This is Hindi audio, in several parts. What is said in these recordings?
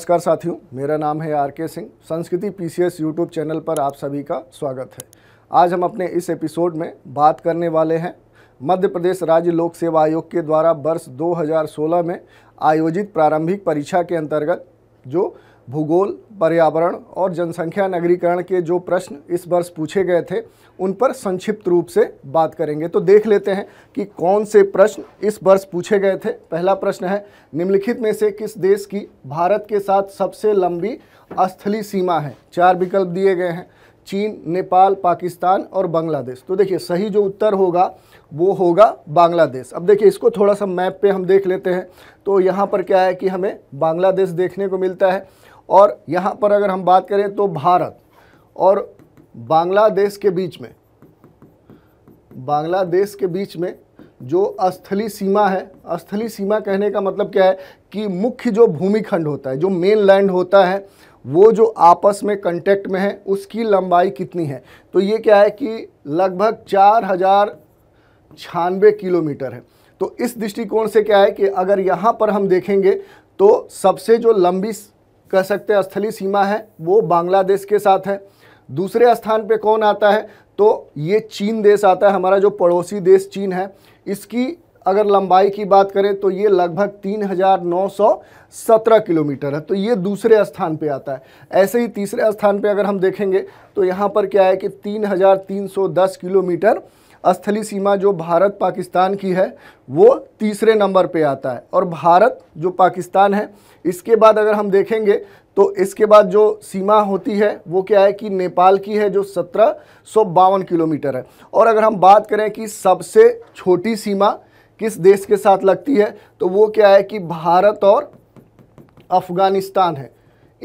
नमस्कार साथियों मेरा नाम है आर के सिंह संस्कृति पीसीएस यूट्यूब चैनल पर आप सभी का स्वागत है आज हम अपने इस एपिसोड में बात करने वाले हैं मध्य प्रदेश राज्य लोक सेवा आयोग के द्वारा वर्ष 2016 में आयोजित प्रारंभिक परीक्षा के अंतर्गत जो भूगोल पर्यावरण और जनसंख्या नगरीकरण के जो प्रश्न इस वर्ष पूछे गए थे उन पर संक्षिप्त रूप से बात करेंगे तो देख लेते हैं कि कौन से प्रश्न इस वर्ष पूछे गए थे पहला प्रश्न है निम्नलिखित में से किस देश की भारत के साथ सबसे लंबी स्थली सीमा है चार विकल्प दिए गए हैं चीन नेपाल पाकिस्तान और बांग्लादेश तो देखिए सही जो उत्तर होगा वो होगा बांग्लादेश अब देखिए इसको थोड़ा सा मैप पे हम देख लेते हैं तो यहाँ पर क्या है कि हमें बांग्लादेश देखने को मिलता है और यहाँ पर अगर हम बात करें तो भारत और बांग्लादेश के बीच में बांग्लादेश के बीच में जो अस्थली सीमा है अस्थली सीमा कहने का मतलब क्या है कि मुख्य जो भूमिखंड होता है जो मेन लैंड होता है वो जो आपस में कंटेक्ट में है उसकी लंबाई कितनी है तो ये क्या है कि लगभग चार हज़ार छियानवे किलोमीटर है तो इस दृष्टिकोण से क्या है कि अगर यहाँ पर हम देखेंगे तो सबसे जो लंबी कह सकते हैं स्थली सीमा है वो बांग्लादेश के साथ है दूसरे स्थान पे कौन आता है तो ये चीन देश आता है हमारा जो पड़ोसी देश चीन है इसकी अगर लंबाई की बात करें तो ये लगभग 3,917 किलोमीटर है तो ये दूसरे स्थान पे आता है ऐसे ही तीसरे स्थान पे अगर हम देखेंगे तो यहाँ पर क्या है कि 3,310 किलोमीटर स्थली सीमा जो भारत पाकिस्तान की है वो तीसरे नंबर पे आता है और भारत जो पाकिस्तान है इसके बाद अगर हम देखेंगे तो इसके बाद जो सीमा होती है वो क्या है कि नेपाल की है जो सत्रह सौ बावन किलोमीटर है और अगर हम बात करें कि सबसे छोटी सीमा किस देश के साथ लगती है तो वो क्या है कि भारत और अफ़गानिस्तान है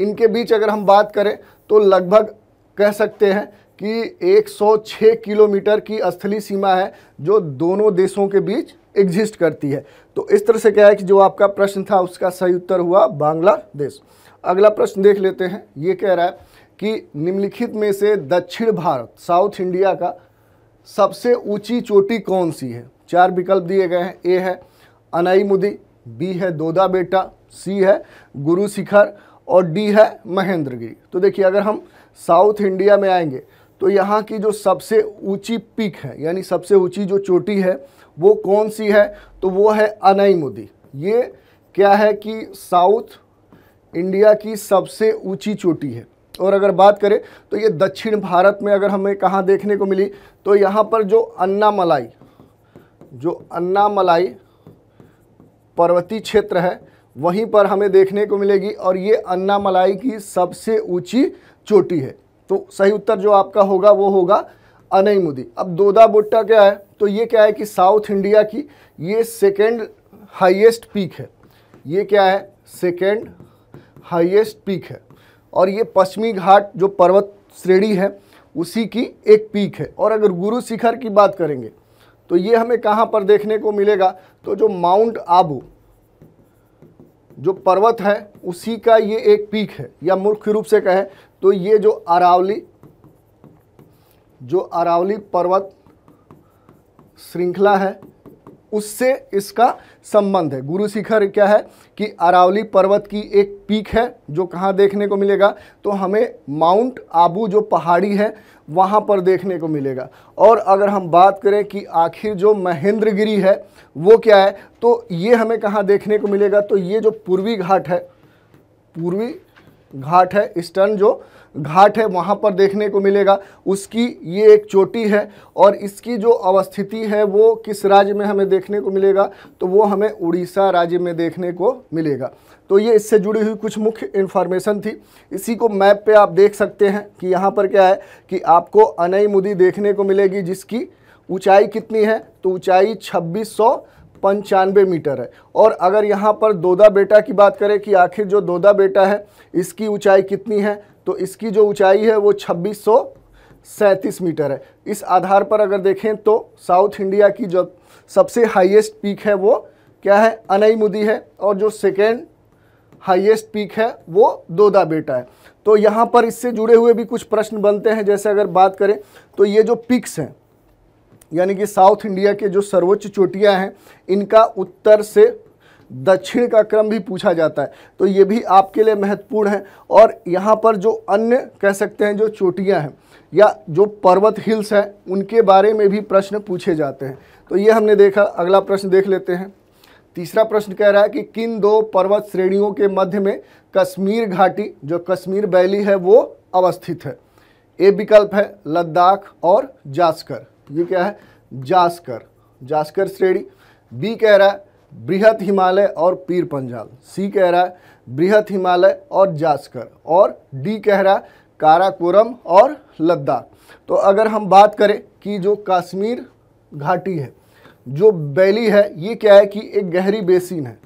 इनके बीच अगर हम बात करें तो लगभग कह सकते हैं कि 106 किलोमीटर की स्थली सीमा है जो दोनों देशों के बीच एग्जिस्ट करती है तो इस तरह से क्या है कि जो आपका प्रश्न था उसका सही उत्तर हुआ बांग्लादेश अगला प्रश्न देख लेते हैं ये कह रहा है कि निम्नलिखित में से दक्षिण भारत साउथ इंडिया का सबसे ऊंची चोटी कौन सी है चार विकल्प दिए गए हैं ए है मुदी बी है दोदा बेटा सी है गुरु शिखर और डी है महेंद्रगिरी तो देखिए अगर हम साउथ इंडिया में आएंगे तो यहाँ की जो सबसे ऊंची पीक है यानी सबसे ऊंची जो चोटी है वो कौन सी है तो वो है अनई मुदी ये क्या है कि साउथ इंडिया की सबसे ऊंची चोटी है और अगर बात करें तो ये दक्षिण भारत में अगर हमें कहाँ देखने को मिली तो यहाँ पर जो अन्नामलाई जो अन्नामलाई पर्वतीय क्षेत्र है वहीं पर हमें देखने को मिलेगी और ये अन्नामलाई की सबसे ऊंची चोटी है तो सही उत्तर जो आपका होगा वो होगा अनई मुदी अब दोदा बुट्टा क्या है तो ये क्या है कि साउथ इंडिया की ये सेकेंड हाइएस्ट पीक है ये क्या है सेकेंड हाइएस्ट पीक है और ये पश्चिमी घाट जो पर्वत श्रेणी है उसी की एक पीक है और अगर गुरु शिखर की बात करेंगे तो ये हमें कहाँ पर देखने को मिलेगा तो जो माउंट आबू जो पर्वत है उसी का ये एक पीक है या मुख्य रूप से कहें तो ये जो अरावली जो अरावली पर्वत श्रृंखला है उससे इसका संबंध है गुरु शिखर क्या है कि अरावली पर्वत की एक पीक है जो कहाँ देखने को मिलेगा तो हमें माउंट आबू जो पहाड़ी है वहाँ पर देखने को मिलेगा और अगर हम बात करें कि आखिर जो महेंद्रगिरी है वो क्या है तो ये हमें कहाँ देखने को मिलेगा तो ये जो पूर्वी घाट है पूर्वी घाट है ईस्टर्न जो घाट है वहाँ पर देखने को मिलेगा उसकी ये एक चोटी है और इसकी जो अवस्थिति है वो किस राज्य में हमें देखने को मिलेगा तो वो हमें उड़ीसा राज्य में देखने को मिलेगा तो ये इससे जुड़ी हुई कुछ मुख्य इन्फॉर्मेशन थी इसी को मैप पे आप देख सकते हैं कि यहाँ पर क्या है कि आपको अनई मुदी देखने को मिलेगी जिसकी ऊँचाई कितनी है तो ऊँचाई छब्बीस पंचानवे मीटर है और अगर यहाँ पर दोदा बेटा की बात करें कि आखिर जो दोदा बेटा है इसकी ऊंचाई कितनी है तो इसकी जो ऊंचाई है वो छब्बीस सैंतीस मीटर है इस आधार पर अगर देखें तो साउथ इंडिया की जो सबसे हाईएस्ट पीक है वो क्या है अनईमुदी है और जो सेकेंड हाईएस्ट पीक है वो दोदा बेटा है तो यहाँ पर इससे जुड़े हुए भी कुछ प्रश्न बनते हैं जैसे अगर बात करें तो ये जो पिक्स हैं यानी कि साउथ इंडिया के जो सर्वोच्च चोटियाँ हैं इनका उत्तर से दक्षिण का क्रम भी पूछा जाता है तो ये भी आपके लिए महत्वपूर्ण है और यहाँ पर जो अन्य कह सकते हैं जो चोटियाँ हैं या जो पर्वत हिल्स हैं उनके बारे में भी प्रश्न पूछे जाते हैं तो ये हमने देखा अगला प्रश्न देख लेते हैं तीसरा प्रश्न कह रहा है कि किन दो पर्वत श्रेणियों के मध्य में कश्मीर घाटी जो कश्मीर वैली है वो अवस्थित है ए विकल्प है लद्दाख और जास्कर ये क्या है जास्कर जास्कर श्रेणी बी कह रहा है बृहत हिमालय और पीर पंजाल सी कह रहा है बृहत हिमालय और जास्कर और डी कह रहा है काराकोरम और लद्दाख तो अगर हम बात करें कि जो कश्मीर घाटी है जो बैली है ये क्या है कि एक गहरी बेसिन है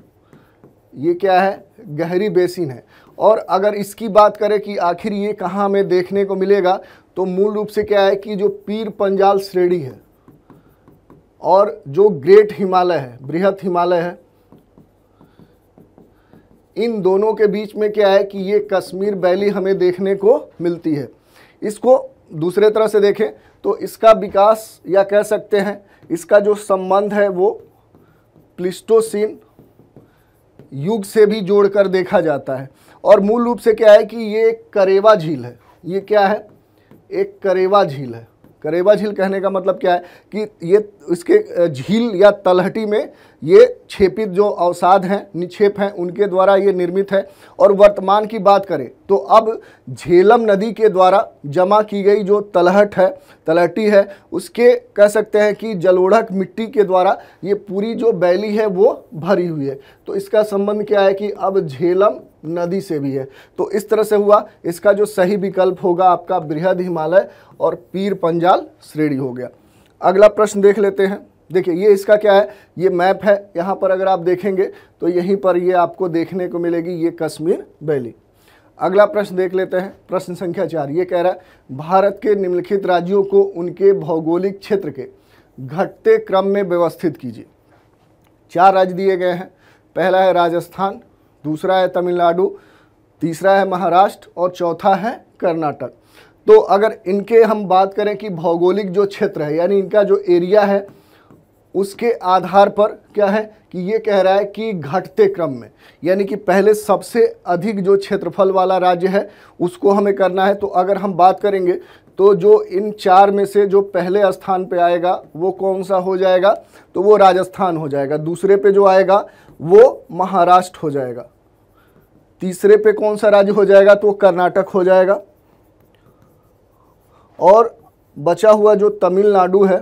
ये क्या है गहरी बेसिन है और अगर इसकी बात करें कि आखिर ये कहाँ हमें देखने को मिलेगा तो मूल रूप से क्या है कि जो पीर पंजाल श्रेणी है और जो ग्रेट हिमालय है बृहत हिमालय है इन दोनों के बीच में क्या है कि ये कश्मीर वैली हमें देखने को मिलती है इसको दूसरे तरह से देखें तो इसका विकास या कह सकते हैं इसका जो संबंध है वो प्लिस्टोसिन युग से भी जोड़कर देखा जाता है और मूल रूप से क्या है कि ये करेवा झील है ये क्या है एक करेवा झील है करेवा झील कहने का मतलब क्या है कि ये इसके झील या तलहटी में ये छेपित जो अवसाद हैं निक्षेप हैं उनके द्वारा ये निर्मित है और वर्तमान की बात करें तो अब झेलम नदी के द्वारा जमा की गई जो तलहट है तलहटी है उसके कह सकते हैं कि जलोढ़क मिट्टी के द्वारा ये पूरी जो बैली है वो भरी हुई है तो इसका संबंध क्या है कि अब झेलम नदी से भी है तो इस तरह से हुआ इसका जो सही विकल्प होगा आपका बृहद हिमालय और पीर पंजाल श्रेणी हो गया अगला प्रश्न देख लेते हैं देखिए ये इसका क्या है ये मैप है यहाँ पर अगर आप देखेंगे तो यहीं पर ये आपको देखने को मिलेगी ये कश्मीर वैली अगला प्रश्न देख लेते हैं प्रश्न संख्या चार ये कह रहा है भारत के निम्नलिखित राज्यों को उनके भौगोलिक क्षेत्र के घटते क्रम में व्यवस्थित कीजिए चार राज्य दिए गए हैं पहला है राजस्थान दूसरा है तमिलनाडु तीसरा है महाराष्ट्र और चौथा है कर्नाटक तो अगर इनके हम बात करें कि भौगोलिक जो क्षेत्र है यानी इनका जो एरिया है उसके आधार पर क्या है कि ये कह रहा है कि घटते क्रम में यानी कि पहले सबसे अधिक जो क्षेत्रफल वाला राज्य है उसको हमें करना है तो अगर हम बात करेंगे तो जो इन चार में से जो पहले स्थान पे आएगा वो कौन सा हो जाएगा तो वो राजस्थान हो जाएगा दूसरे पे जो आएगा वो महाराष्ट्र हो जाएगा तीसरे पे कौन सा राज्य हो जाएगा तो कर्नाटक हो जाएगा और बचा हुआ जो तमिलनाडु है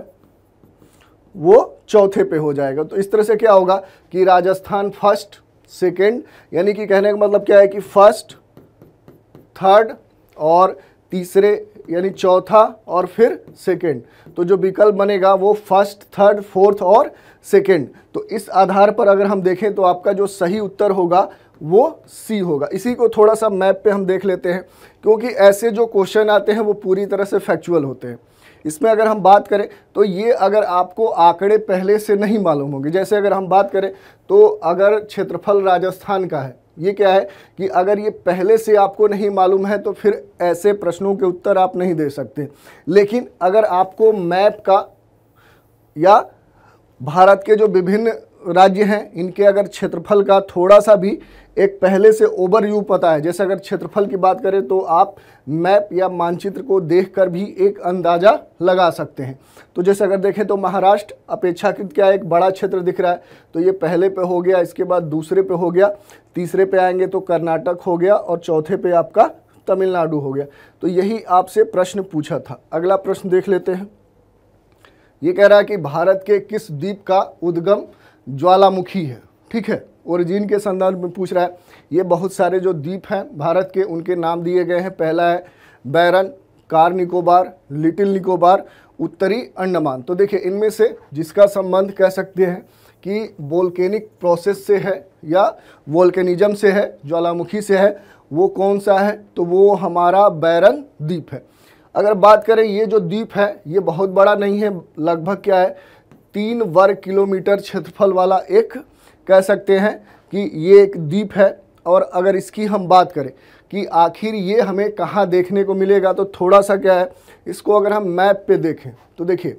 वो चौथे पे हो जाएगा तो इस तरह से क्या होगा कि राजस्थान फर्स्ट सेकंड यानी कि कहने का मतलब क्या है कि फर्स्ट थर्ड और तीसरे यानी चौथा और फिर सेकंड तो जो विकल्प बनेगा वो फर्स्ट थर्ड फोर्थ और सेकेंड तो इस आधार पर अगर हम देखें तो आपका जो सही उत्तर होगा वो सी होगा इसी को थोड़ा सा मैप पे हम देख लेते हैं क्योंकि ऐसे जो क्वेश्चन आते हैं वो पूरी तरह से फैक्चुअल होते हैं इसमें अगर हम बात करें तो ये अगर आपको आंकड़े पहले से नहीं मालूम होंगे जैसे अगर हम बात करें तो अगर क्षेत्रफल राजस्थान का है ये क्या है कि अगर ये पहले से आपको नहीं मालूम है तो फिर ऐसे प्रश्नों के उत्तर आप नहीं दे सकते लेकिन अगर आपको मैप का या भारत के जो विभिन्न राज्य हैं इनके अगर क्षेत्रफल का थोड़ा सा भी एक पहले से ओवर यू पता है जैसे अगर क्षेत्रफल की बात करें तो आप मैप या मानचित्र को देखकर भी एक अंदाज़ा लगा सकते हैं तो जैसे अगर देखें तो महाराष्ट्र अपेक्षाकृत क्या एक बड़ा क्षेत्र दिख रहा है तो ये पहले पे हो गया इसके बाद दूसरे पे हो गया तीसरे पे आएंगे तो कर्नाटक हो गया और चौथे पर आपका तमिलनाडु हो गया तो यही आपसे प्रश्न पूछा था अगला प्रश्न देख लेते हैं ये कह रहा है कि भारत के किस द्वीप का उद्गम ज्वालामुखी है ठीक है ओरिजिन के संदर्भ में पूछ रहा है ये बहुत सारे जो द्वीप हैं भारत के उनके नाम दिए गए हैं पहला है बैरन कार निकोबार लिटिल निकोबार उत्तरी अंडमान तो देखिए इनमें से जिसका संबंध कह सकते हैं कि वोल्केनिक प्रोसेस से है या वोल्केनिज्म से है ज्वालामुखी से है वो कौन सा है तो वो हमारा बैरन द्वीप है अगर बात करें ये जो द्वीप है ये बहुत बड़ा नहीं है लगभग क्या है तीन वर्ग किलोमीटर क्षेत्रफल वाला एक कह सकते हैं कि ये एक द्वीप है और अगर इसकी हम बात करें कि आखिर ये हमें कहाँ देखने को मिलेगा तो थोड़ा सा क्या है इसको अगर हम मैप पे देखें तो देखिए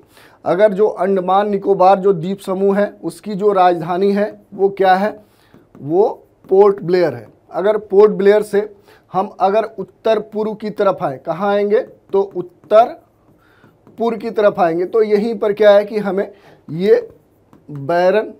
अगर जो अंडमान निकोबार जो द्वीप समूह है उसकी जो राजधानी है वो क्या है वो पोर्ट ब्लेयर है अगर पोर्ट ब्लेयर से हम अगर उत्तर पूर्व की तरफ आए कहाँ आएंगे तो उत्तर पूर्व की तरफ आएंगे तो यहीं पर क्या है कि हमें ये बैरन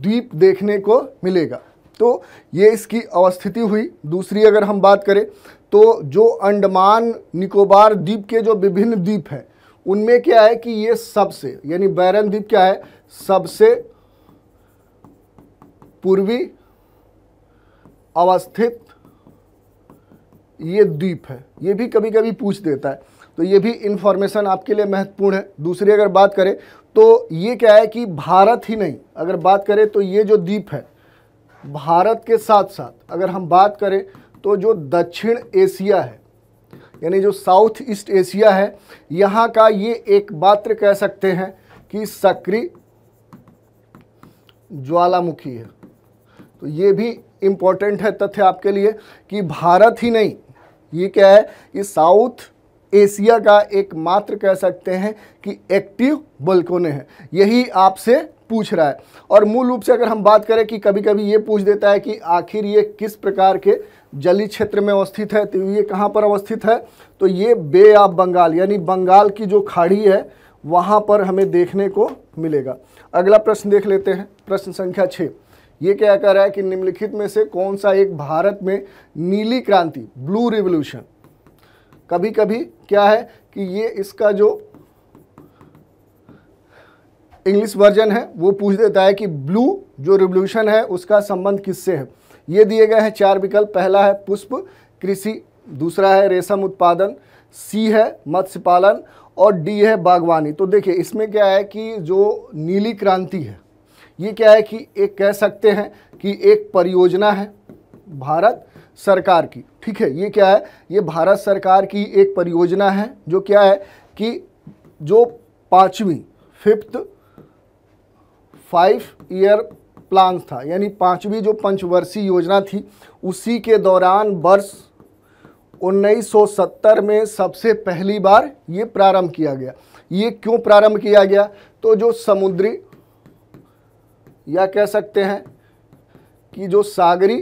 द्वीप देखने को मिलेगा तो ये इसकी अवस्थिति हुई दूसरी अगर हम बात करें तो जो अंडमान निकोबार द्वीप के जो विभिन्न द्वीप हैं उनमें क्या है कि ये सबसे यानी बैरन द्वीप क्या है सबसे पूर्वी अवस्थित ये द्वीप है ये भी कभी कभी पूछ देता है तो ये भी इन्फॉर्मेशन आपके लिए महत्वपूर्ण है दूसरी अगर बात करें तो ये क्या है कि भारत ही नहीं अगर बात करें तो ये जो द्वीप है भारत के साथ साथ अगर हम बात करें तो जो दक्षिण एशिया है यानी जो साउथ ईस्ट एशिया है यहाँ का ये एक बात्र कह सकते हैं कि सक्रिय ज्वालामुखी है तो ये भी इम्पॉर्टेंट है तथ्य आपके लिए कि भारत ही नहीं ये क्या है ये साउथ एशिया का एकमात्र कह सकते हैं कि एक्टिव बल्कोने हैं यही आपसे पूछ रहा है और मूल रूप से अगर हम बात करें कि कभी कभी ये पूछ देता है कि आखिर ये किस प्रकार के जली क्षेत्र में अवस्थित है तो ये कहाँ पर अवस्थित है तो ये बे ऑफ बंगाल यानी बंगाल की जो खाड़ी है वहाँ पर हमें देखने को मिलेगा अगला प्रश्न देख लेते हैं प्रश्न संख्या छः ये क्या कर रहा है कि निम्नलिखित में से कौन सा एक भारत में नीली क्रांति ब्लू रिवोल्यूशन कभी कभी क्या है कि ये इसका जो इंग्लिश वर्जन है वो पूछ देता है कि ब्लू जो रिवोल्यूशन है उसका संबंध किससे है ये दिए गए हैं चार विकल्प पहला है पुष्प कृषि दूसरा है रेशम उत्पादन सी है मत्स्य पालन और डी है बागवानी तो देखिए इसमें क्या है कि जो नीली क्रांति है ये क्या है कि एक कह सकते हैं कि एक परियोजना है भारत सरकार की ठीक है ये क्या है ये भारत सरकार की एक परियोजना है जो क्या है कि जो पाँचवीं फिफ्थ फाइव ईयर प्लान था यानी पाँचवीं जो पंचवर्षीय योजना थी उसी के दौरान वर्ष 1970 में सबसे पहली बार ये प्रारंभ किया गया ये क्यों प्रारंभ किया गया तो जो समुद्री या कह सकते हैं कि जो सागरी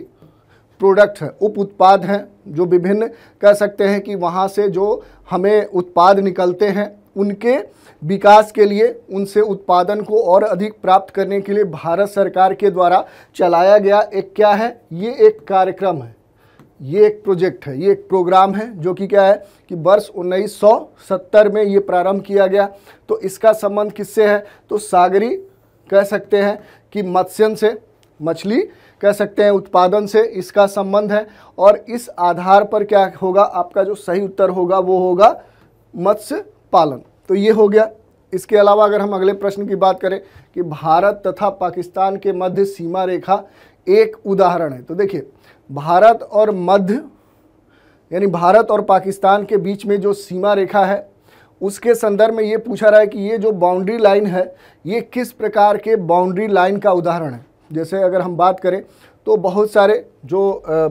प्रोडक्ट हैं उप उत्पाद हैं जो विभिन्न कह सकते हैं कि वहाँ से जो हमें उत्पाद निकलते हैं उनके विकास के लिए उनसे उत्पादन को और अधिक प्राप्त करने के लिए भारत सरकार के द्वारा चलाया गया एक क्या है ये एक कार्यक्रम है ये एक प्रोजेक्ट है ये एक प्रोग्राम है जो कि क्या है कि वर्ष 1970 में ये प्रारंभ किया गया तो इसका संबंध किससे है तो सागरी कह सकते हैं कि मत्स्यन से मछली कह सकते हैं उत्पादन से इसका संबंध है और इस आधार पर क्या होगा आपका जो सही उत्तर होगा वो होगा मत्स्य पालन तो ये हो गया इसके अलावा अगर हम अगले प्रश्न की बात करें कि भारत तथा पाकिस्तान के मध्य सीमा रेखा एक उदाहरण है तो देखिए भारत और मध्य यानी भारत और पाकिस्तान के बीच में जो सीमा रेखा है उसके संदर्भ में ये पूछा रहा है कि ये जो बाउंड्री लाइन है ये किस प्रकार के बाउंड्री लाइन का उदाहरण है जैसे अगर हम बात करें तो बहुत सारे जो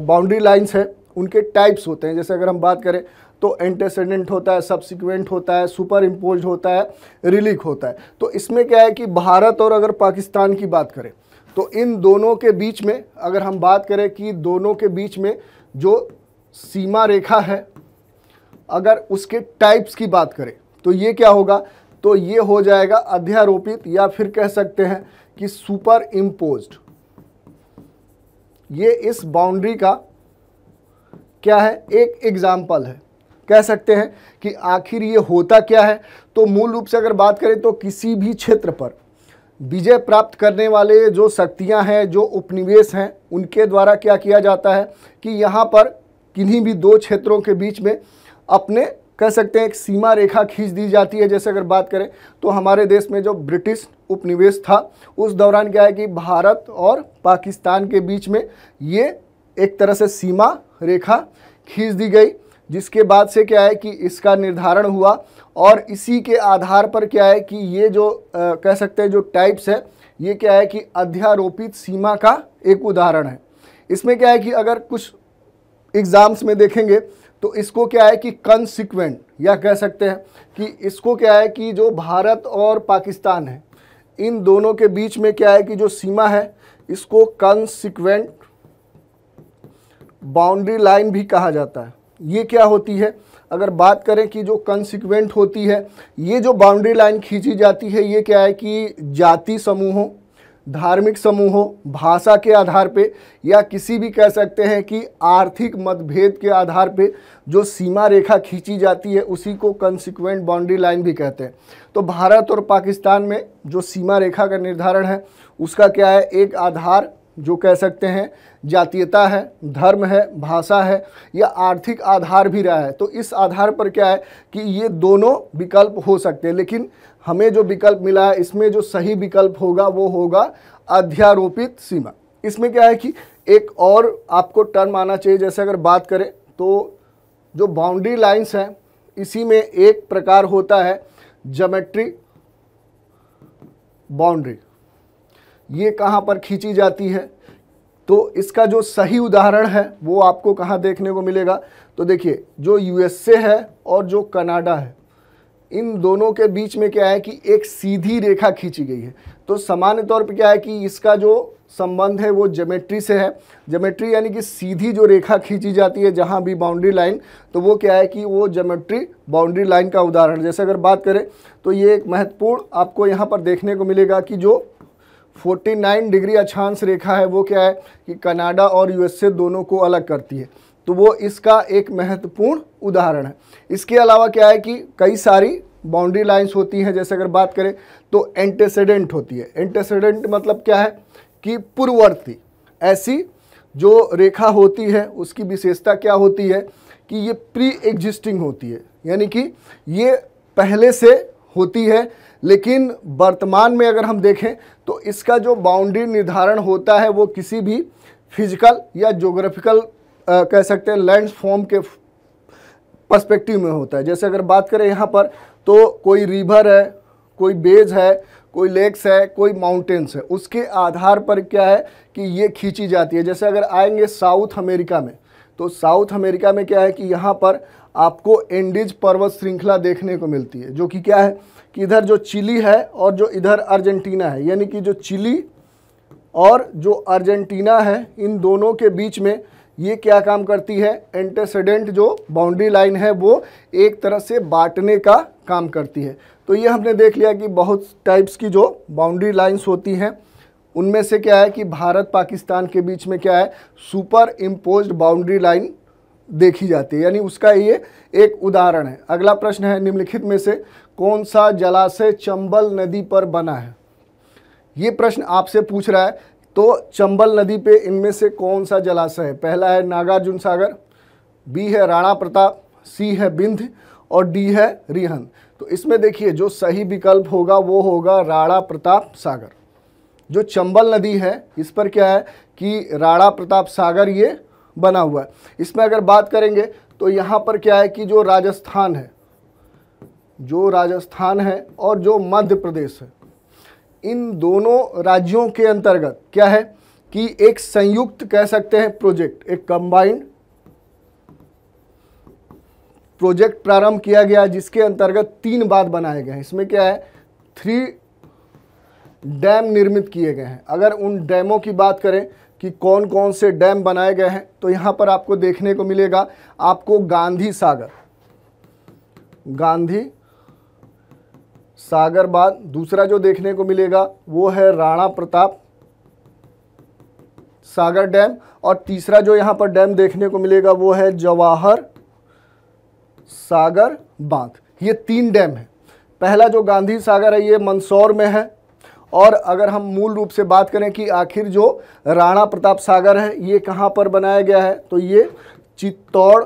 बाउंड्री लाइन्स हैं उनके टाइप्स होते हैं जैसे अगर हम बात करें तो एंटेसेडेंट होता है सब्सिक्वेंट होता है सुपर इम्पोज होता है रिलीक होता है तो इसमें क्या है कि भारत और अगर पाकिस्तान की बात करें तो इन दोनों के बीच में अगर हम बात करें कि दोनों के बीच में जो सीमा रेखा है अगर उसके टाइप्स की बात करें तो ये क्या होगा तो ये हो जाएगा अध्यारोपित या फिर कह सकते हैं कि सुपर इम्पोज ये इस बाउंड्री का क्या है एक एग्जाम्पल है कह सकते हैं कि आखिर ये होता क्या है तो मूल रूप से अगर बात करें तो किसी भी क्षेत्र पर विजय प्राप्त करने वाले जो शक्तियां हैं जो उपनिवेश हैं उनके द्वारा क्या किया जाता है कि यहाँ पर किन्हीं भी दो क्षेत्रों के बीच में अपने कह सकते हैं एक सीमा रेखा खींच दी जाती है जैसे अगर बात करें तो हमारे देश में जो ब्रिटिश उपनिवेश था उस दौरान क्या है कि भारत और पाकिस्तान के बीच में ये एक तरह से सीमा रेखा खींच दी गई जिसके बाद से क्या है कि इसका निर्धारण हुआ और इसी के आधार पर क्या है कि ये जो आ, कह सकते हैं जो टाइप्स है ये क्या है कि अध्यारोपित सीमा का एक उदाहरण है इसमें क्या है कि अगर कुछ एग्ज़ाम्स में देखेंगे तो इसको क्या है कि कंसिक्वेंट या कह सकते हैं कि इसको क्या है कि जो भारत और पाकिस्तान है इन दोनों के बीच में क्या है कि जो सीमा है इसको कंसिक्वेंट बाउंड्री लाइन भी कहा जाता है ये क्या होती है अगर बात करें कि जो कंसिक्वेंट होती है ये जो बाउंड्री लाइन खींची जाती है ये क्या है कि जाति समूहों धार्मिक समूहों भाषा के आधार पे या किसी भी कह सकते हैं कि आर्थिक मतभेद के आधार पे जो सीमा रेखा खींची जाती है उसी को कंसिक्वेंट बाउंड्री लाइन भी कहते हैं तो भारत और पाकिस्तान में जो सीमा रेखा का निर्धारण है उसका क्या है एक आधार जो कह सकते हैं जातीयता है धर्म है भाषा है या आर्थिक आधार भी रहा है तो इस आधार पर क्या है कि ये दोनों विकल्प हो सकते हैं लेकिन हमें जो विकल्प मिला है इसमें जो सही विकल्प होगा वो होगा अध्यारोपित सीमा इसमें क्या है कि एक और आपको टर्म आना चाहिए जैसे अगर बात करें तो जो बाउंड्री लाइंस हैं इसी में एक प्रकार होता है जोमेट्री बाउंड्री ये कहाँ पर खींची जाती है तो इसका जो सही उदाहरण है वो आपको कहाँ देखने को मिलेगा तो देखिए जो यूएसए है और जो कनाडा है इन दोनों के बीच में क्या है कि एक सीधी रेखा खींची गई है तो सामान्य तौर पर क्या है कि इसका जो संबंध है वो जोमेट्री से है जोमेट्री यानी कि सीधी जो रेखा खींची जाती है जहाँ भी बाउंड्री लाइन तो वो क्या है कि वो जोमेट्री बाउंड्री लाइन का उदाहरण जैसे अगर बात करें तो ये एक महत्वपूर्ण आपको यहाँ पर देखने को मिलेगा कि जो 49 डिग्री अक्षांश रेखा है वो क्या है कि कनाडा और यूएसए दोनों को अलग करती है तो वो इसका एक महत्वपूर्ण उदाहरण है इसके अलावा क्या है कि कई सारी बाउंड्री लाइंस होती हैं जैसे अगर बात करें तो एंटेसिडेंट होती है एंटेसिडेंट मतलब क्या है कि पूर्ववर्ती ऐसी जो रेखा होती है उसकी विशेषता क्या होती है कि ये प्री एग्जिस्टिंग होती है यानी कि ये पहले से होती है लेकिन वर्तमान में अगर हम देखें तो इसका जो बाउंड्री निर्धारण होता है वो किसी भी फिजिकल या जोग्राफिकल आ, कह सकते हैं लैंड फॉर्म के पर्सपेक्टिव में होता है जैसे अगर बात करें यहाँ पर तो कोई रिवर है कोई बेज है कोई लेक्स है कोई माउंटेन्स है उसके आधार पर क्या है कि ये खींची जाती है जैसे अगर आएंगे साउथ अमेरिका में तो साउथ अमेरिका में क्या है कि यहाँ पर आपको एंडिज पर्वत श्रृंखला देखने को मिलती है जो कि क्या है कि इधर जो चिली है और जो इधर अर्जेंटीना है यानी कि जो चिली और जो अर्जेंटीना है इन दोनों के बीच में ये क्या काम करती है एंटेसेडेंट जो बाउंड्री लाइन है वो एक तरह से बांटने का काम करती है तो ये हमने देख लिया कि बहुत टाइप्स की जो बाउंड्री लाइंस होती हैं उनमें से क्या है कि भारत पाकिस्तान के बीच में क्या है सुपर इम्पोज बाउंड्री लाइन देखी जाती है यानी उसका ये एक उदाहरण है अगला प्रश्न है निम्नलिखित में से कौन सा जलाशय चंबल नदी पर बना है ये प्रश्न आपसे पूछ रहा है तो चंबल नदी पे इनमें से कौन सा जलाशय है पहला है नागार्जुन सागर बी है राणा प्रताप सी है बिंध और डी है रिहन तो इसमें देखिए जो सही विकल्प होगा वो होगा राणा प्रताप सागर जो चंबल नदी है इस पर क्या है कि राणा प्रताप सागर ये बना हुआ है इसमें अगर बात करेंगे तो यहाँ पर क्या है कि जो राजस्थान है जो राजस्थान है और जो मध्य प्रदेश है इन दोनों राज्यों के अंतर्गत क्या है कि एक संयुक्त कह सकते हैं प्रोजेक्ट एक कंबाइंड प्रोजेक्ट प्रारंभ किया गया जिसके अंतर्गत तीन बात बनाए गए हैं इसमें क्या है थ्री डैम निर्मित किए गए हैं अगर उन डैमों की बात करें कि कौन कौन से डैम बनाए गए हैं तो यहां पर आपको देखने को मिलेगा आपको गांधी सागर गांधी सागर बांध दूसरा जो देखने को मिलेगा वो है राणा प्रताप सागर डैम और तीसरा जो यहाँ पर डैम देखने को मिलेगा वो है जवाहर सागर बांध ये तीन डैम है पहला जो गांधी सागर है ये मंदसौर में है और अगर हम मूल रूप से बात करें कि आखिर जो राणा प्रताप सागर है ये कहाँ पर बनाया गया है तो ये चित्तौड़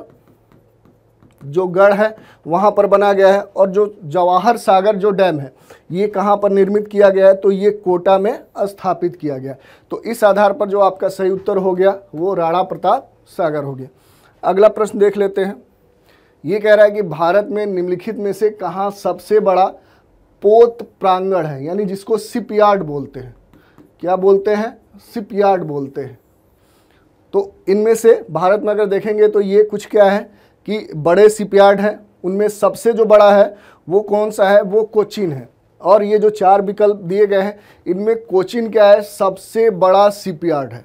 जो गढ़ है वहाँ पर बना गया है और जो जवाहर सागर जो डैम है ये कहाँ पर निर्मित किया गया है तो ये कोटा में स्थापित किया गया तो इस आधार पर जो आपका सही उत्तर हो गया वो राणा प्रताप सागर हो गया अगला प्रश्न देख लेते हैं ये कह रहा है कि भारत में निम्नलिखित में से कहाँ सबसे बड़ा पोत प्रांगण है यानी जिसको सिपयार्ड बोलते हैं क्या बोलते हैं सिपयार्ड बोलते हैं तो इनमें से भारत में अगर देखेंगे तो ये कुछ क्या है कि बड़े शिपयार्ड हैं उनमें सबसे जो बड़ा है वो कौन सा है वो कोचिन है और ये जो चार विकल्प दिए गए हैं इनमें कोचिन क्या है सबसे बड़ा शिपयार्ड है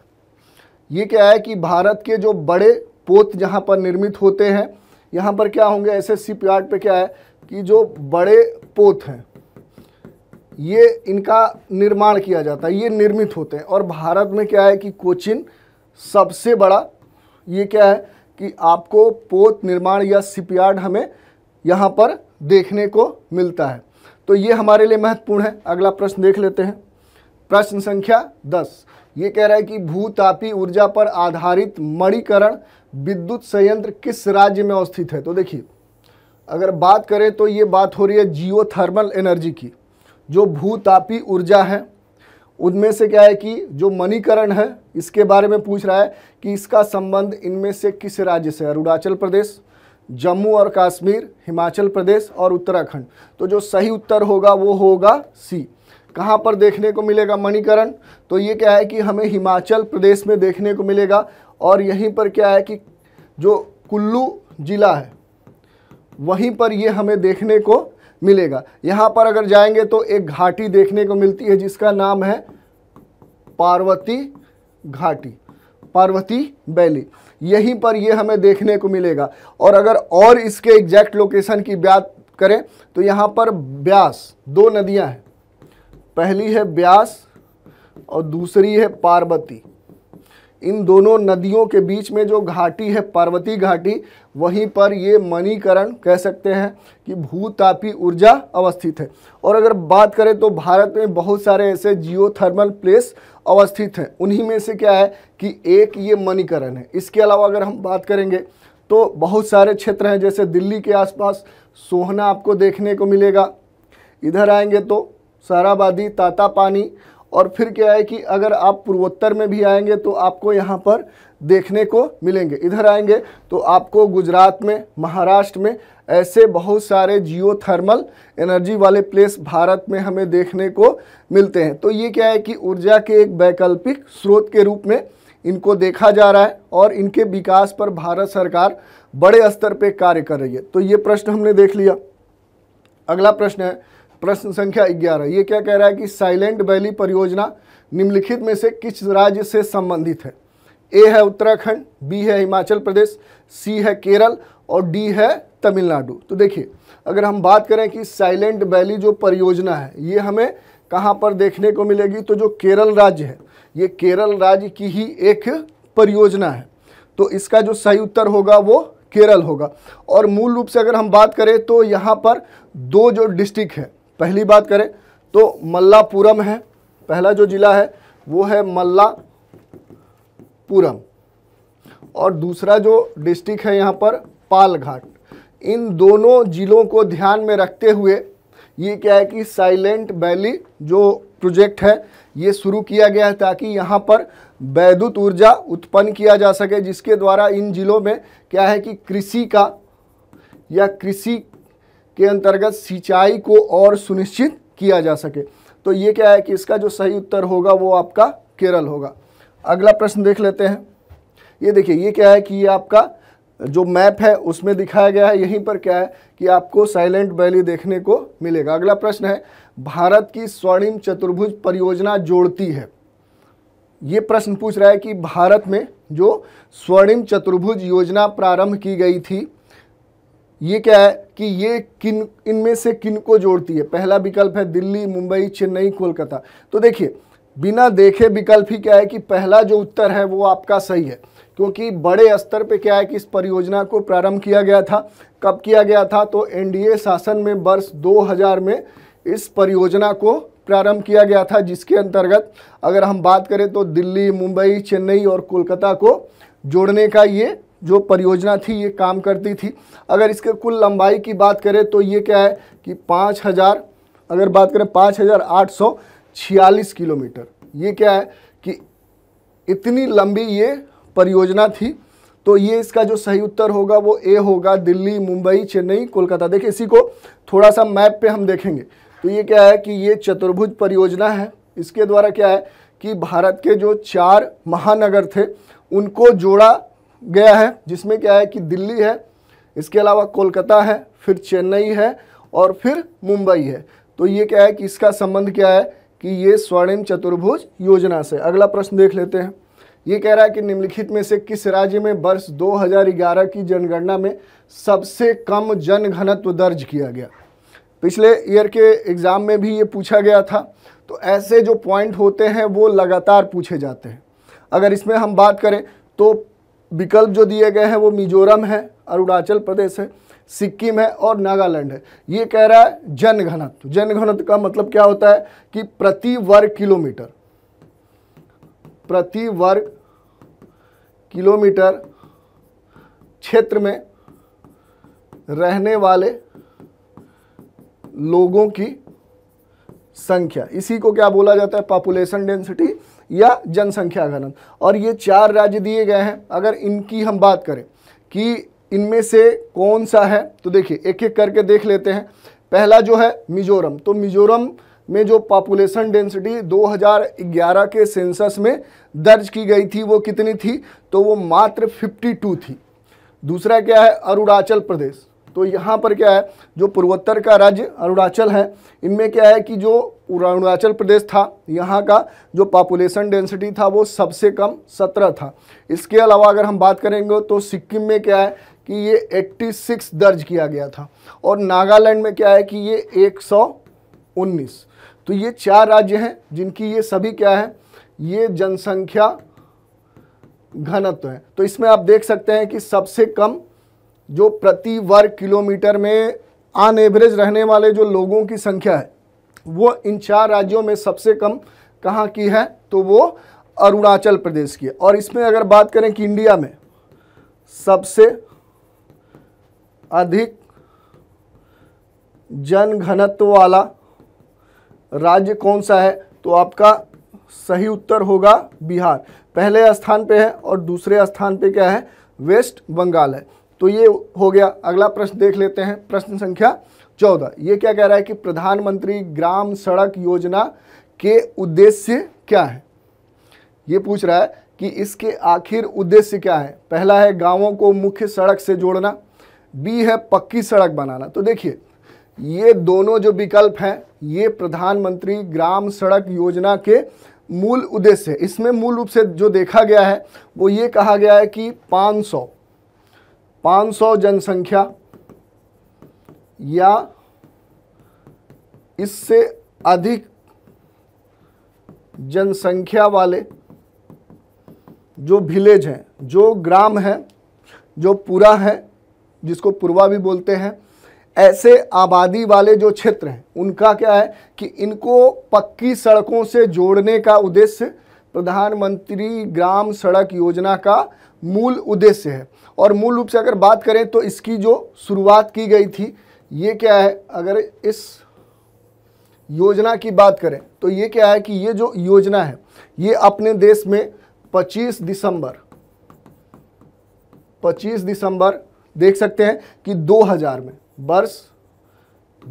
ये क्या है कि भारत के जो बड़े पोत जहाँ पर निर्मित होते हैं यहाँ पर क्या होंगे ऐसे शिपयार्ड पे क्या है कि जो बड़े पोत हैं ये इनका निर्माण किया जाता है ये निर्मित होते हैं और भारत में क्या है कि कोचिन सबसे बड़ा ये क्या है कि आपको पोत निर्माण या शिपयार्ड हमें यहाँ पर देखने को मिलता है तो ये हमारे लिए महत्वपूर्ण है अगला प्रश्न देख लेते हैं प्रश्न संख्या दस ये कह रहा है कि भूतापी ऊर्जा पर आधारित मणिकरण विद्युत संयंत्र किस राज्य में अवस्थित है तो देखिए अगर बात करें तो ये बात हो रही है जियो एनर्जी की जो भूतापी ऊर्जा है उनमें से क्या है कि जो मणिकरण है इसके बारे में पूछ रहा है कि इसका संबंध इनमें से किस राज्य से अरुणाचल प्रदेश जम्मू और कश्मीर हिमाचल प्रदेश और उत्तराखंड तो जो सही उत्तर होगा वो होगा सी कहाँ पर देखने को मिलेगा मणिकरण तो ये क्या है कि हमें हिमाचल प्रदेश में देखने को मिलेगा और यहीं पर क्या है कि जो कुल्लू जिला है वहीं पर ये हमें देखने को मिलेगा यहाँ पर अगर जाएंगे तो एक घाटी देखने को मिलती है जिसका नाम है पार्वती घाटी पार्वती वैली यहीं पर ये हमें देखने को मिलेगा और अगर और इसके एग्जैक्ट लोकेशन की बात करें तो यहाँ पर ब्यास दो नदियाँ हैं पहली है ब्यास और दूसरी है पार्वती इन दोनों नदियों के बीच में जो घाटी है पार्वती घाटी वहीं पर ये मणिकरण कह सकते हैं कि भूतापी ऊर्जा अवस्थित है और अगर बात करें तो भारत में बहुत सारे ऐसे जियोथर्मल प्लेस अवस्थित हैं उन्हीं में से क्या है कि एक ये मणिकरण है इसके अलावा अगर हम बात करेंगे तो बहुत सारे क्षेत्र हैं जैसे दिल्ली के आसपास सोहना आपको देखने को मिलेगा इधर आएंगे तो साराबादी ताता पानी और फिर क्या है कि अगर आप पूर्वोत्तर में भी आएंगे तो आपको यहाँ पर देखने को मिलेंगे इधर आएंगे तो आपको गुजरात में महाराष्ट्र में ऐसे बहुत सारे जियो थर्मल एनर्जी वाले प्लेस भारत में हमें देखने को मिलते हैं तो ये क्या है कि ऊर्जा के एक वैकल्पिक स्रोत के रूप में इनको देखा जा रहा है और इनके विकास पर भारत सरकार बड़े स्तर पर कार्य कर रही है तो ये प्रश्न हमने देख लिया अगला प्रश्न है प्रश्न संख्या ग्यारह ये क्या कह रहा है कि साइलेंट वैली परियोजना निम्नलिखित में से किस राज्य से संबंधित है ए है उत्तराखंड बी है हिमाचल प्रदेश सी है केरल और डी है तमिलनाडु तो देखिए अगर हम बात करें कि साइलेंट वैली जो परियोजना है ये हमें कहाँ पर देखने को मिलेगी तो जो केरल राज्य है ये केरल राज्य की ही एक परियोजना है तो इसका जो सही उत्तर होगा वो केरल होगा और मूल रूप से अगर हम बात करें तो यहाँ पर दो जो डिस्ट्रिक्ट है पहली बात करें तो मल्लापुरम है पहला जो ज़िला है वो है मल्लापुरम और दूसरा जो डिस्ट्रिक्ट है यहाँ पर पालघाट इन दोनों ज़िलों को ध्यान में रखते हुए ये क्या है कि साइलेंट वैली जो प्रोजेक्ट है ये शुरू किया गया है ताकि यहाँ पर वैद्युत ऊर्जा उत्पन्न किया जा सके जिसके द्वारा इन जिलों में क्या है कि कृषि का या कृषि के अंतर्गत सिंचाई को और सुनिश्चित किया जा सके तो ये क्या है कि इसका जो सही उत्तर होगा वो आपका केरल होगा अगला प्रश्न देख लेते हैं ये देखिए ये क्या है कि ये आपका जो मैप है उसमें दिखाया गया है यहीं पर क्या है कि आपको साइलेंट वैली देखने को मिलेगा अगला प्रश्न है भारत की स्वर्णिम चतुर्भुज परियोजना जोड़ती है ये प्रश्न पूछ रहा है कि भारत में जो स्वर्णिम चतुर्भुज योजना प्रारंभ की गई थी ये क्या है कि ये किन इनमें से किन को जोड़ती है पहला विकल्प है दिल्ली मुंबई चेन्नई कोलकाता तो देखिए बिना देखे विकल्प ही क्या है कि पहला जो उत्तर है वो आपका सही है क्योंकि बड़े स्तर पे क्या है कि इस परियोजना को प्रारंभ किया गया था कब किया गया था तो एनडीए शासन में वर्ष 2000 में इस परियोजना को प्रारंभ किया गया था जिसके अंतर्गत अगर हम बात करें तो दिल्ली मुंबई चेन्नई और कोलकाता को जोड़ने का ये जो परियोजना थी ये काम करती थी अगर इसके कुल लंबाई की बात करें तो ये क्या है कि पाँच हज़ार अगर बात करें पाँच हज़ार आठ सौ छियालीस किलोमीटर ये क्या है कि इतनी लंबी ये परियोजना थी तो ये इसका जो सही उत्तर होगा वो ए होगा दिल्ली मुंबई चेन्नई कोलकाता देखिए इसी को थोड़ा सा मैप पे हम देखेंगे तो ये क्या है कि ये चतुर्भुज परियोजना है इसके द्वारा क्या है कि भारत के जो चार महानगर थे उनको जोड़ा गया है जिसमें क्या है कि दिल्ली है इसके अलावा कोलकाता है फिर चेन्नई है और फिर मुंबई है तो ये क्या है कि इसका संबंध क्या है कि ये स्वर्णिम चतुर्भुज योजना से अगला प्रश्न देख लेते हैं ये कह रहा है कि निम्नलिखित में से किस राज्य में वर्ष 2011 की जनगणना में सबसे कम जन घनत्व दर्ज किया गया पिछले ईयर के एग्ज़ाम में भी ये पूछा गया था तो ऐसे जो पॉइंट होते हैं वो लगातार पूछे जाते हैं अगर इसमें हम बात करें तो विकल्प जो दिए गए हैं वो मिजोरम है अरुणाचल प्रदेश है सिक्किम है और नागालैंड है ये कह रहा है जन घनत्व जन घनत्व का मतलब क्या होता है कि प्रति वर्ग किलोमीटर प्रति वर्ग किलोमीटर क्षेत्र में रहने वाले लोगों की संख्या इसी को क्या बोला जाता है पॉपुलेशन डेंसिटी या जनसंख्या घनन और ये चार राज्य दिए गए हैं अगर इनकी हम बात करें कि इनमें से कौन सा है तो देखिए एक एक करके देख लेते हैं पहला जो है मिजोरम तो मिजोरम में जो पॉपुलेशन डेंसिटी 2011 के सेंसस में दर्ज की गई थी वो कितनी थी तो वो मात्र 52 थी दूसरा क्या है अरुणाचल प्रदेश तो यहाँ पर क्या है जो पूर्वोत्तर का राज्य अरुणाचल है इनमें क्या है कि जो अरुणाचल प्रदेश था यहाँ का जो पॉपुलेशन डेंसिटी था वो सबसे कम सत्रह था इसके अलावा अगर हम बात करेंगे तो सिक्किम में क्या है कि ये 86 दर्ज किया गया था और नागालैंड में क्या है कि ये 119 तो ये चार राज्य हैं जिनकी ये सभी क्या है ये जनसंख्या घनत्व है तो इसमें आप देख सकते हैं कि सबसे कम जो प्रति वर्ग किलोमीटर में आन एवरेज रहने वाले जो लोगों की संख्या है वो इन चार राज्यों में सबसे कम कहाँ की है तो वो अरुणाचल प्रदेश की है और इसमें अगर बात करें कि इंडिया में सबसे अधिक जनघनत्व वाला राज्य कौन सा है तो आपका सही उत्तर होगा बिहार पहले स्थान पे है और दूसरे स्थान पे क्या है वेस्ट बंगाल है तो ये हो गया अगला प्रश्न देख लेते हैं प्रश्न संख्या चौदह ये क्या कह रहा है कि प्रधानमंत्री ग्राम सड़क योजना के उद्देश्य क्या है ये पूछ रहा है कि इसके आखिर उद्देश्य क्या है पहला है गांवों को मुख्य सड़क से जोड़ना बी है पक्की सड़क बनाना तो देखिए ये दोनों जो विकल्प हैं ये प्रधानमंत्री ग्राम सड़क योजना के मूल उद्देश्य इसमें मूल रूप से जो देखा गया है वो ये कहा गया है कि 500 500 जनसंख्या या इससे अधिक जनसंख्या वाले जो विलेज हैं जो ग्राम हैं जो पूरा है जिसको पूर्वा भी बोलते हैं ऐसे आबादी वाले जो क्षेत्र हैं उनका क्या है कि इनको पक्की सड़कों से जोड़ने का उद्देश्य प्रधानमंत्री ग्राम सड़क योजना का मूल उद्देश्य है और मूल रूप से अगर बात करें तो इसकी जो शुरुआत की गई थी ये क्या है अगर इस योजना की बात करें तो ये क्या है कि ये जो योजना है ये अपने देश में 25 दिसंबर 25 दिसंबर देख सकते हैं कि 2000 में वर्ष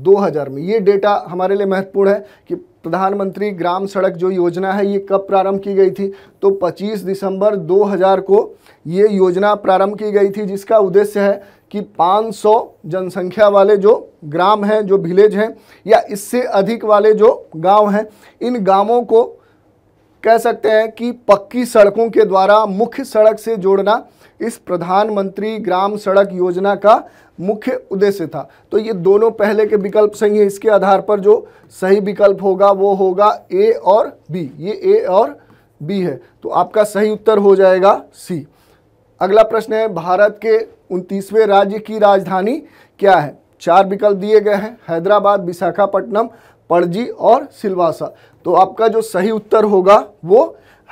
2000 में ये डेटा हमारे लिए महत्वपूर्ण है कि प्रधानमंत्री ग्राम सड़क जो योजना है ये कब प्रारंभ की गई थी तो 25 दिसंबर 2000 को ये योजना प्रारंभ की गई थी जिसका उद्देश्य है कि 500 जनसंख्या वाले जो ग्राम हैं जो विलेज हैं या इससे अधिक वाले जो गांव हैं इन गांवों को कह सकते हैं कि पक्की सड़कों के द्वारा मुख्य सड़क से जोड़ना इस प्रधानमंत्री ग्राम सड़क योजना का मुख्य उद्देश्य था तो ये दोनों पहले के विकल्प सही हैं इसके आधार पर जो सही विकल्प होगा वो होगा ए और बी ये ए और बी है तो आपका सही उत्तर हो जाएगा सी अगला प्रश्न है भारत के उनतीसवें राज्य की राजधानी क्या है चार विकल्प दिए गए हैं हैदराबाद विशाखापट्टनम पणजी और सिलवासा तो आपका जो सही उत्तर होगा वो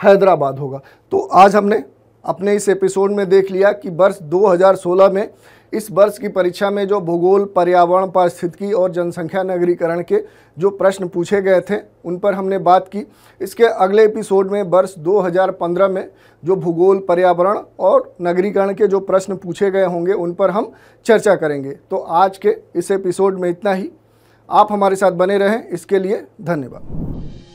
हैदराबाद होगा तो आज हमने अपने इस एपिसोड में देख लिया कि वर्ष 2016 में इस वर्ष की परीक्षा में जो भूगोल पर्यावरण पारिस्थितिकी और जनसंख्या नगरीकरण के जो प्रश्न पूछे गए थे उन पर हमने बात की इसके अगले एपिसोड में वर्ष 2015 में जो भूगोल पर्यावरण और नगरीकरण के जो प्रश्न पूछे गए होंगे उन पर हम चर्चा करेंगे तो आज के इस एपिसोड में इतना ही आप हमारे साथ बने रहें इसके लिए धन्यवाद